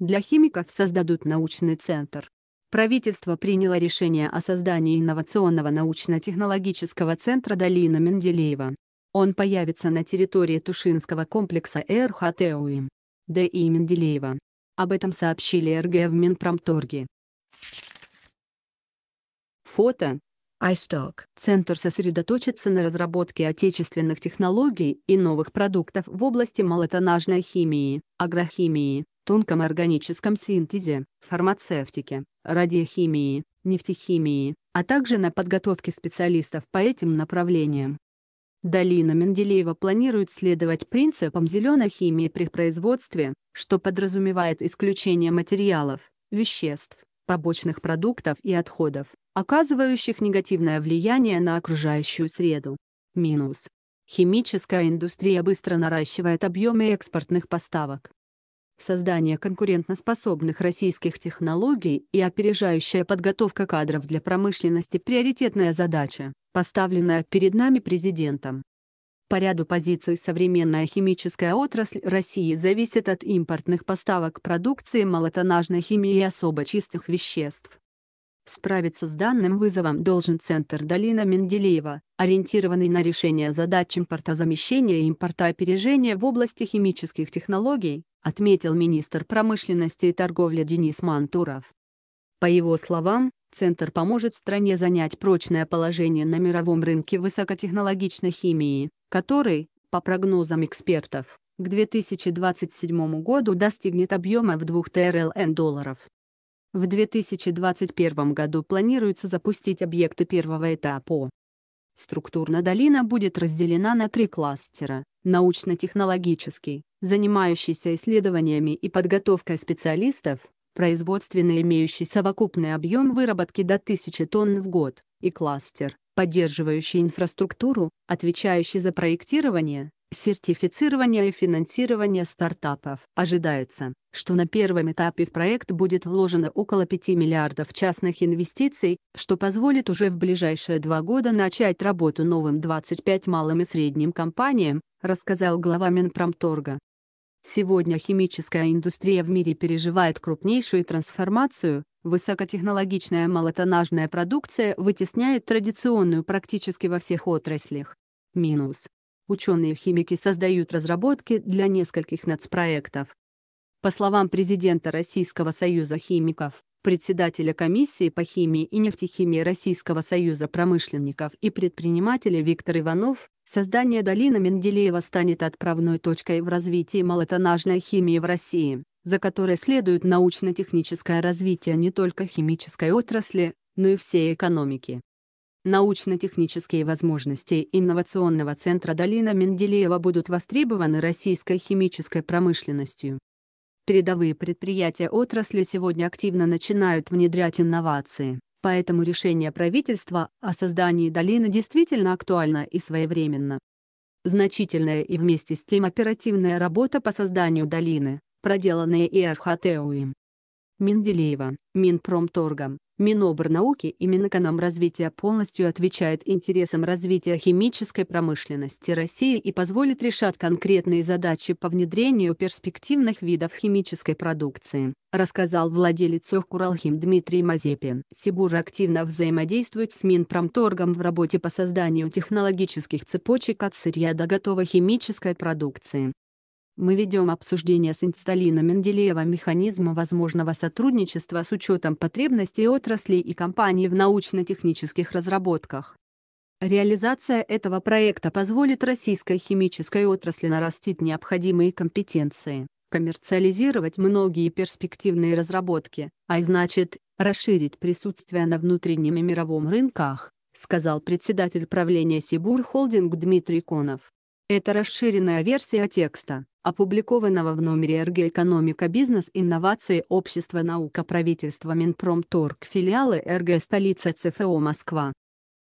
Для химиков создадут научный центр. Правительство приняло решение о создании инновационного научно-технологического центра долина Менделеева. Он появится на территории Тушинского комплекса РХТУИМ. ДИ Менделеева. Об этом сообщили РГ в Минпромторге. Фото. iStock. Центр сосредоточится на разработке отечественных технологий и новых продуктов в области малотонажной химии, агрохимии, тонком органическом синтезе, фармацевтике, радиохимии, нефтехимии, а также на подготовке специалистов по этим направлениям. Долина Менделеева планирует следовать принципам зеленой химии при производстве, что подразумевает исключение материалов, веществ, побочных продуктов и отходов, оказывающих негативное влияние на окружающую среду. Минус. Химическая индустрия быстро наращивает объемы экспортных поставок создание конкурентноспособных российских технологий и опережающая подготовка кадров для промышленности – приоритетная задача, поставленная перед нами президентом. По ряду позиций современная химическая отрасль России зависит от импортных поставок продукции малотонажной химии и особо чистых веществ. Справиться с данным вызовом должен Центр Долина Менделеева, ориентированный на решение задач импортозамещения и импорта опережения в области химических технологий, отметил министр промышленности и торговли Денис Мантуров. По его словам, Центр поможет стране занять прочное положение на мировом рынке высокотехнологичной химии, который, по прогнозам экспертов, к 2027 году достигнет объема в 2 ТРЛН долларов. В 2021 году планируется запустить объекты первого этапа. Структурно долина будет разделена на три кластера – научно-технологический, занимающийся исследованиями и подготовкой специалистов, производственный, имеющий совокупный объем выработки до 1000 тонн в год, и кластер, поддерживающий инфраструктуру, отвечающий за проектирование, сертифицирования и финансирования стартапов. Ожидается, что на первом этапе в проект будет вложено около 5 миллиардов частных инвестиций, что позволит уже в ближайшие два года начать работу новым 25 малым и средним компаниям, рассказал глава Минпромторга. Сегодня химическая индустрия в мире переживает крупнейшую трансформацию, высокотехнологичная малотонажная продукция вытесняет традиционную практически во всех отраслях. Минус. Ученые-химики создают разработки для нескольких нацпроектов. По словам президента Российского союза химиков, председателя комиссии по химии и нефтехимии Российского союза промышленников и предпринимателей Виктор Иванов, создание долины Менделеева станет отправной точкой в развитии малотонажной химии в России, за которой следует научно-техническое развитие не только химической отрасли, но и всей экономики. Научно-технические возможности инновационного центра «Долина Менделеева» будут востребованы российской химической промышленностью. Передовые предприятия отрасли сегодня активно начинают внедрять инновации, поэтому решение правительства о создании долины действительно актуально и своевременно. Значительная и вместе с тем оперативная работа по созданию долины, проделанная и Архатеуем. Менделеева, Минпромторгом, Минобрнауки и Минэкономразвития полностью отвечает интересам развития химической промышленности России и позволит решать конкретные задачи по внедрению перспективных видов химической продукции, рассказал владелец Уралхим Дмитрий Мазепин. Сибур активно взаимодействует с Минпромторгом в работе по созданию технологических цепочек от сырья до готовой химической продукции мы ведем обсуждение с Инсталина Менделеева механизма возможного сотрудничества с учетом потребностей отраслей и компаний в научно-технических разработках. Реализация этого проекта позволит российской химической отрасли нарастить необходимые компетенции, коммерциализировать многие перспективные разработки, а значит, расширить присутствие на внутреннем и мировом рынках, сказал председатель правления Сибур Холдинг Дмитрий Конов. Это расширенная версия текста, опубликованного в номере РГ «Экономика, бизнес, инновации, общество, наука, правительство, Минпромторг», филиалы РГ «Столица ЦФО Москва».